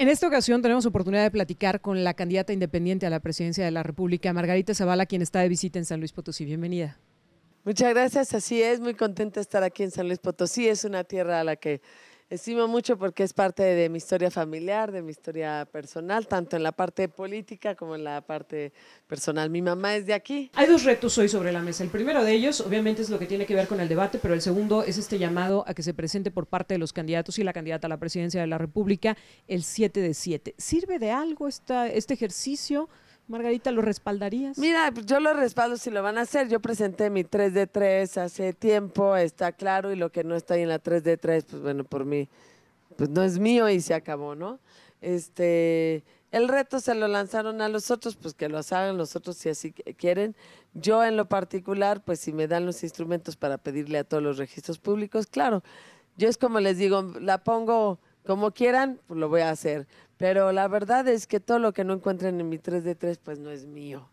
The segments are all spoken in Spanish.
En esta ocasión tenemos oportunidad de platicar con la candidata independiente a la presidencia de la República, Margarita Zavala, quien está de visita en San Luis Potosí. Bienvenida. Muchas gracias, así es, muy contenta estar aquí en San Luis Potosí, es una tierra a la que Estimo mucho porque es parte de mi historia familiar, de mi historia personal, tanto en la parte política como en la parte personal. Mi mamá es de aquí. Hay dos retos hoy sobre la mesa. El primero de ellos, obviamente, es lo que tiene que ver con el debate, pero el segundo es este llamado a que se presente por parte de los candidatos y la candidata a la presidencia de la República el 7 de 7. ¿Sirve de algo esta, este ejercicio? Margarita, ¿lo respaldarías? Mira, pues, yo lo respaldo si lo van a hacer. Yo presenté mi 3D3 hace tiempo, está claro, y lo que no está ahí en la 3D3, pues bueno, por mí, pues no es mío y se acabó, ¿no? Este, el reto se lo lanzaron a los otros, pues que lo hagan los otros si así quieren. Yo en lo particular, pues si me dan los instrumentos para pedirle a todos los registros públicos, claro. Yo es como les digo, la pongo como quieran, pues lo voy a hacer. Pero la verdad es que todo lo que no encuentren en mi 3 de 3, pues no es mío.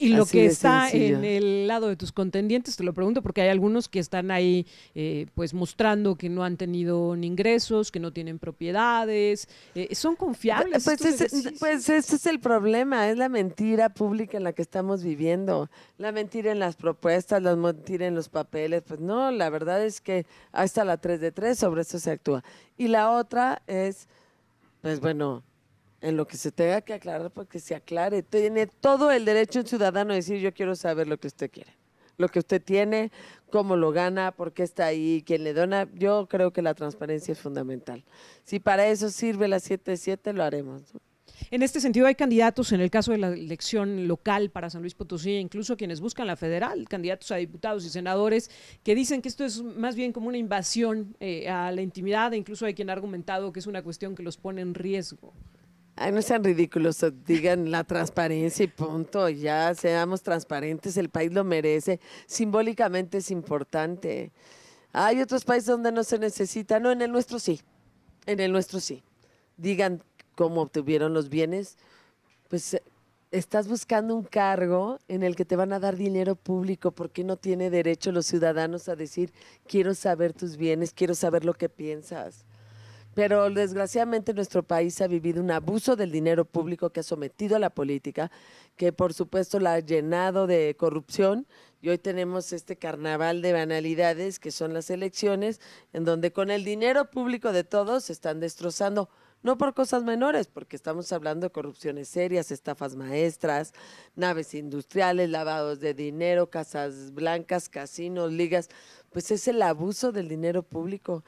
Y lo que está en el lado de tus contendientes, te lo pregunto porque hay algunos que están ahí eh, pues mostrando que no han tenido ingresos, que no tienen propiedades, eh, son confiables. Pues ese, pues, pues ese es el problema, es la mentira pública en la que estamos viviendo, la mentira en las propuestas, la mentira en los papeles, pues no, la verdad es que hasta la 3 de 3 sobre eso se actúa. Y la otra es, pues bueno, en lo que se tenga que aclarar, porque pues, se aclare. Tiene todo el derecho un ciudadano a decir yo quiero saber lo que usted quiere, lo que usted tiene, cómo lo gana, por qué está ahí, quién le dona. Yo creo que la transparencia es fundamental. Si para eso sirve la 7, lo haremos. En este sentido, hay candidatos, en el caso de la elección local para San Luis Potosí, incluso quienes buscan la federal, candidatos a diputados y senadores, que dicen que esto es más bien como una invasión eh, a la intimidad, e incluso hay quien ha argumentado que es una cuestión que los pone en riesgo no sean ridículos, eh, digan la transparencia y punto, ya seamos transparentes, el país lo merece, simbólicamente es importante. Hay otros países donde no se necesita, no, en el nuestro sí, en el nuestro sí. Digan cómo obtuvieron los bienes, pues eh, estás buscando un cargo en el que te van a dar dinero público, porque no tiene derecho los ciudadanos a decir, quiero saber tus bienes, quiero saber lo que piensas? Pero desgraciadamente nuestro país ha vivido un abuso del dinero público que ha sometido a la política, que por supuesto la ha llenado de corrupción y hoy tenemos este carnaval de banalidades que son las elecciones, en donde con el dinero público de todos se están destrozando no por cosas menores, porque estamos hablando de corrupciones serias, estafas maestras, naves industriales, lavados de dinero, casas blancas, casinos, ligas, pues es el abuso del dinero público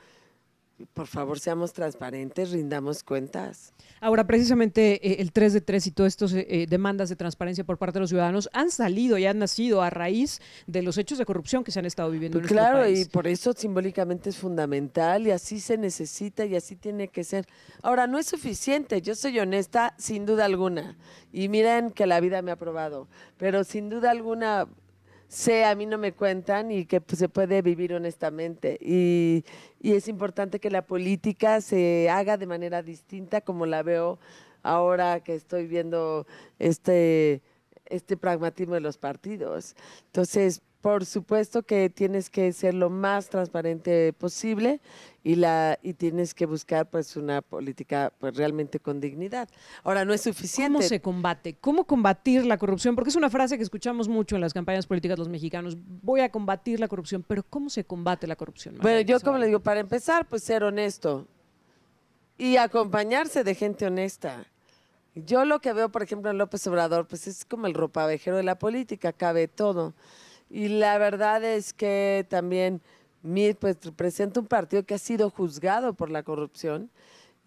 por favor, seamos transparentes, rindamos cuentas. Ahora, precisamente eh, el 3 de 3 y todas estas eh, eh, demandas de transparencia por parte de los ciudadanos han salido y han nacido a raíz de los hechos de corrupción que se han estado viviendo en pues Claro, país. y por eso simbólicamente es fundamental y así se necesita y así tiene que ser. Ahora, no es suficiente, yo soy honesta, sin duda alguna, y miren que la vida me ha probado, pero sin duda alguna sé, a mí no me cuentan y que pues, se puede vivir honestamente. Y, es importante que la política se haga de manera distinta, como la veo ahora que estoy viendo este, este pragmatismo de los partidos. Entonces, por supuesto que tienes que ser lo más transparente posible y la y tienes que buscar pues una política pues realmente con dignidad. Ahora no es suficiente. ¿Cómo se combate? ¿Cómo combatir la corrupción? Porque es una frase que escuchamos mucho en las campañas políticas los mexicanos, voy a combatir la corrupción, pero ¿cómo se combate la corrupción? Bueno, yo como le digo, para empezar, pues ser honesto y acompañarse de gente honesta. Yo lo que veo, por ejemplo, en López Obrador, pues es como el ropavejero de la política, cabe todo. Y la verdad es que también Mir pues, presenta un partido que ha sido juzgado por la corrupción.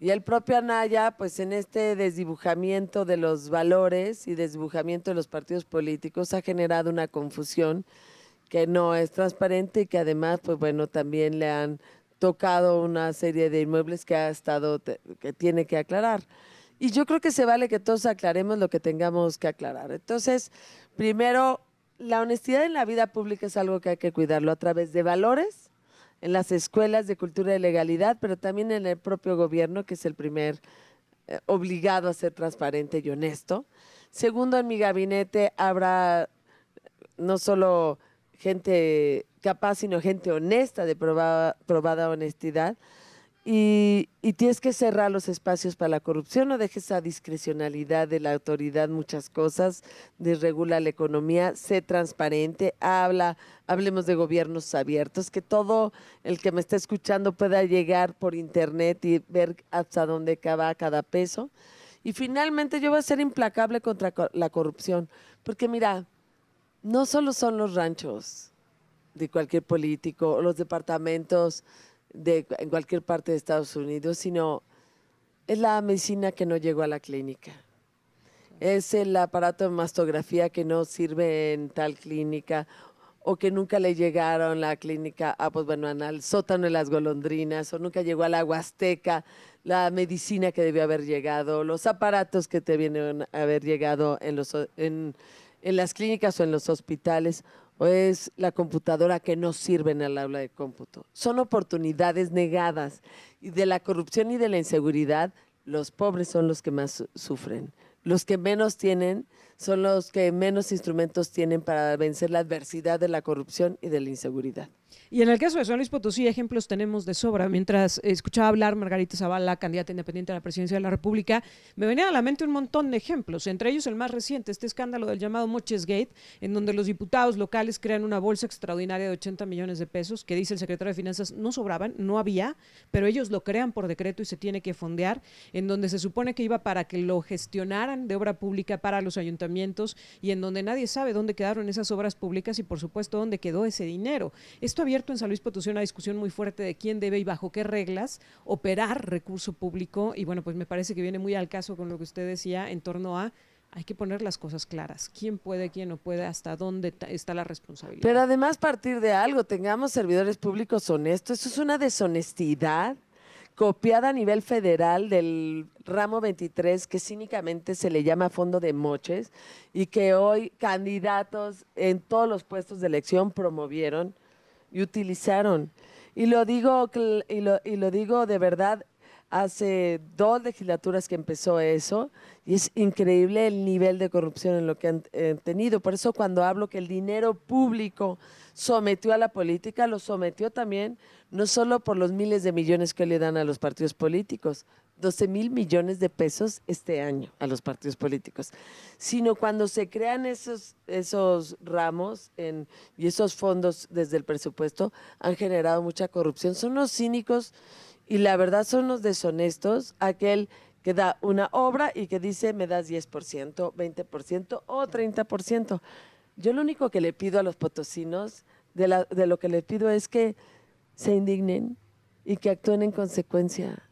Y el propio Anaya, pues en este desdibujamiento de los valores y desdibujamiento de los partidos políticos, ha generado una confusión que no es transparente y que además, pues bueno, también le han tocado una serie de inmuebles que ha estado, que tiene que aclarar. Y yo creo que se vale que todos aclaremos lo que tengamos que aclarar. Entonces, primero, la honestidad en la vida pública es algo que hay que cuidarlo a través de valores, en las escuelas de cultura de legalidad, pero también en el propio gobierno, que es el primer eh, obligado a ser transparente y honesto. Segundo, en mi gabinete habrá no solo gente capaz, sino gente honesta de probada honestidad. Y, tienes que cerrar los espacios para la corrupción, no dejes a discrecionalidad de la autoridad muchas cosas, desregula la economía, sé transparente, habla, hablemos de gobiernos abiertos, que todo el que me está escuchando pueda llegar por internet y ver hasta dónde acaba cada peso. Y finalmente yo voy a ser implacable contra la corrupción, porque mira, no solo son los ranchos de cualquier político, los departamentos de, en cualquier parte de Estados Unidos, sino es la medicina que no llegó a la clínica. Es el aparato de mastografía que no sirve en tal clínica o que nunca le llegaron a la clínica, ah, pues bueno, al sótano de las golondrinas, o nunca llegó a la Huasteca, la medicina que debió haber llegado, los aparatos que te vienen a haber llegado en, los, en, en las clínicas o en los hospitales o es la computadora que no sirve en el aula de cómputo. Son oportunidades negadas y de la corrupción y de la inseguridad los pobres son los que más sufren. Los que menos tienen son los que menos instrumentos tienen para vencer la adversidad de la corrupción y de la inseguridad. Y en el caso de San Luis Potosí, ejemplos tenemos de sobra. Mientras escuchaba hablar Margarita Zavala, candidata independiente a la presidencia de la República, me venía a la mente un montón de ejemplos, entre ellos el más reciente, este escándalo del llamado Moches Gate, en donde los diputados locales crean una bolsa extraordinaria de 80 millones de pesos, que dice el secretario de Finanzas no sobraban, no había, pero ellos lo crean por decreto y se tiene que fondear, en donde se supone que iba para que lo gestionaran de obra pública para los ayuntamientos y en donde nadie sabe dónde quedaron esas obras públicas y por supuesto dónde quedó ese dinero. Esto ha abierto en San Luis Potosí una discusión muy fuerte de quién debe y bajo qué reglas operar recurso público y bueno, pues me parece que viene muy al caso con lo que usted decía en torno a hay que poner las cosas claras. ¿Quién puede, quién no puede, hasta dónde está la responsabilidad? Pero además partir de algo, tengamos servidores públicos honestos. Eso es una deshonestidad copiada a nivel federal del ramo 23 que cínicamente se le llama fondo de moches y que hoy candidatos en todos los puestos de elección promovieron y utilizaron. Y lo digo, y lo, digo de verdad, hace dos legislaturas que empezó eso y es increíble el nivel de corrupción en lo que han eh, tenido. Por eso cuando hablo que el dinero público sometió a la política, lo sometió también no solo por los miles de millones que le dan a los partidos políticos, 12 mil millones de pesos este año a los partidos políticos, sino cuando se crean esos, esos ramos y esos fondos desde el presupuesto han generado mucha corrupción. Son los cínicos y la verdad son los deshonestos, aquel que da una obra y que dice me das 10%, 20% o 30%. Yo lo único que le pido a los potosinos, de, de lo que les pido es que se indignen y que actúen en consecuencia.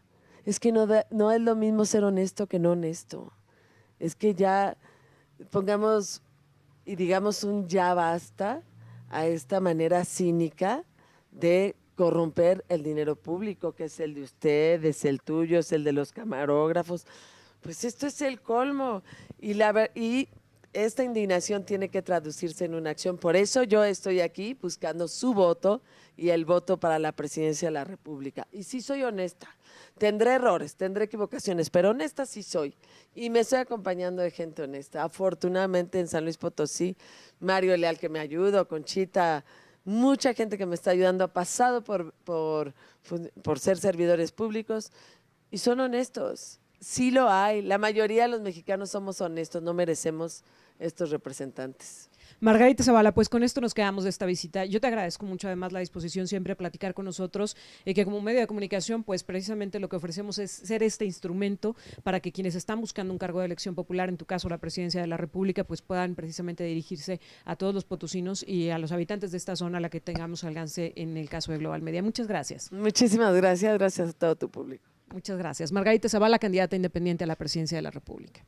Es que no, no es lo mismo ser honesto que no honesto. Es que ya pongamos y digamos un ya basta a esta manera cínica de corromper el dinero público, que es el de ustedes, es el tuyo, es el de los camarógrafos. Pues esto es el colmo. Y, la, y esta indignación tiene que traducirse en una acción. Por eso yo estoy aquí buscando su voto y el voto para la presidencia de la República. Y sí soy honesta. Tendré errores, tendré equivocaciones, pero honesta sí soy. Y me estoy acompañando de gente honesta. Afortunadamente en San Luis Potosí, Mario Leal que me ayudó, Conchita, mucha gente que me está ayudando ha pasado por, por, pues, por ser servidores públicos y son honestos sí lo hay. La mayoría de los mexicanos somos honestos, no merecemos estos representantes. Margarita Zavala, pues con esto nos quedamos de esta visita. Yo te agradezco mucho además la disposición siempre a platicar con nosotros, y que como medio de comunicación, pues precisamente lo que ofrecemos es ser este instrumento para que quienes están buscando un cargo de elección popular, en tu caso la presidencia de la República, pues puedan precisamente dirigirse a todos los potosinos y a los habitantes de esta zona a la que tengamos alcance en el caso de Global Media. Muchas gracias. Muchísimas gracias, gracias a todo tu público. Muchas gracias. Margarita Zavala, candidata independiente a la presidencia de la República.